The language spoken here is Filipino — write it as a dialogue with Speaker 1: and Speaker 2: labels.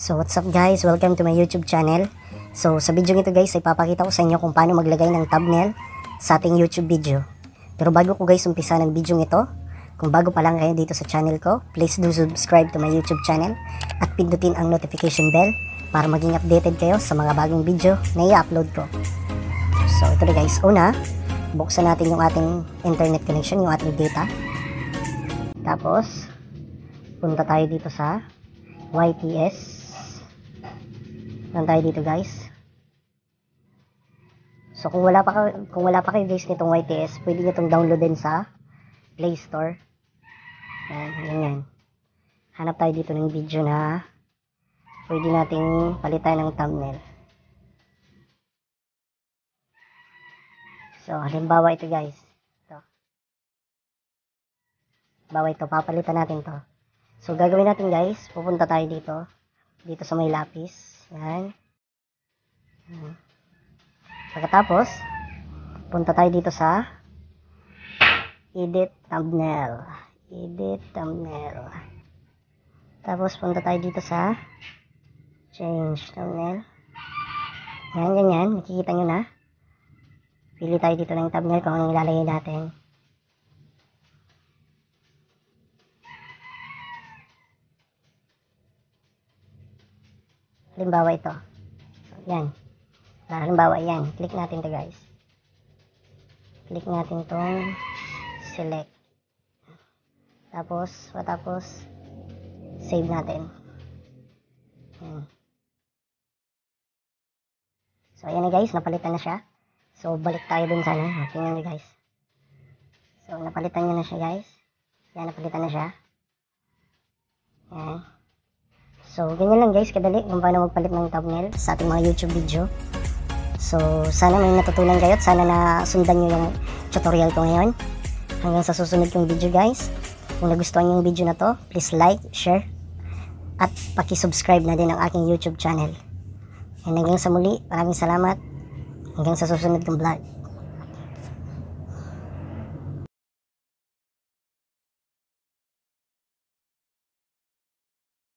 Speaker 1: So what's up guys, welcome to my YouTube channel. So sa video nito guys ipapakita ko sa inyo kung paano maglagay ng thumbnail sa ating YouTube video. Pero bago ko guys umpisa ng video nito, kung bago pa lang kayo dito sa channel ko, please do subscribe to my YouTube channel at pindutin ang notification bell para maging updated kayo sa mga bagong video na i-upload ko. So ito na guys, una, buksan natin yung ating internet connection, yung ating data. Tapos, punta tayo dito sa YTS lang tayo dito guys. So kung wala pa kung wala pa kayo guys nitong YTS, pwede niyo itong download din sa Play Store. Ayan, yan yan. Hanap tayo dito ng video na pwede nating palitan ng thumbnail. So halimbawa ito guys. Ito. Bawa ito, papalitan natin to. So gagawin natin guys, pupunta tayo dito. Dito sa may lapis. Yan. Yan. Pagkatapos, punta tayo dito sa edit thumbnail. Edit thumbnail. Tapos, punta tayo dito sa change thumbnail. Yan, ganyan. Nakikita nyo na. Pili tayo dito ng thumbnail kung anong ilalagay natin. Halimbawa ito. Yan. Ah, halimbawa yan. Click natin to guys. Click natin tong select. Tapos, matapos, save natin. Yan. So, ayan na guys. Napalitan na siya. So, balik tayo dun sana. Ano, ah, tingnan nyo guys. So, napalitan nyo na siya guys. Yan, napalitan na siya. Yan. So, ganyan lang guys, kadali kung paano magpalit ng thumbnail sa ating mga YouTube video. So, sana may natutunan kayo at sana na sundan nyo yung tutorial ko ngayon. Hanggang sa susunod kong video guys. Kung nagustuhan nyo yung video na to, please like, share, at subscribe na din ang aking YouTube channel. And hanggang sa muli, maraming salamat. Hanggang sa susunod kong vlog.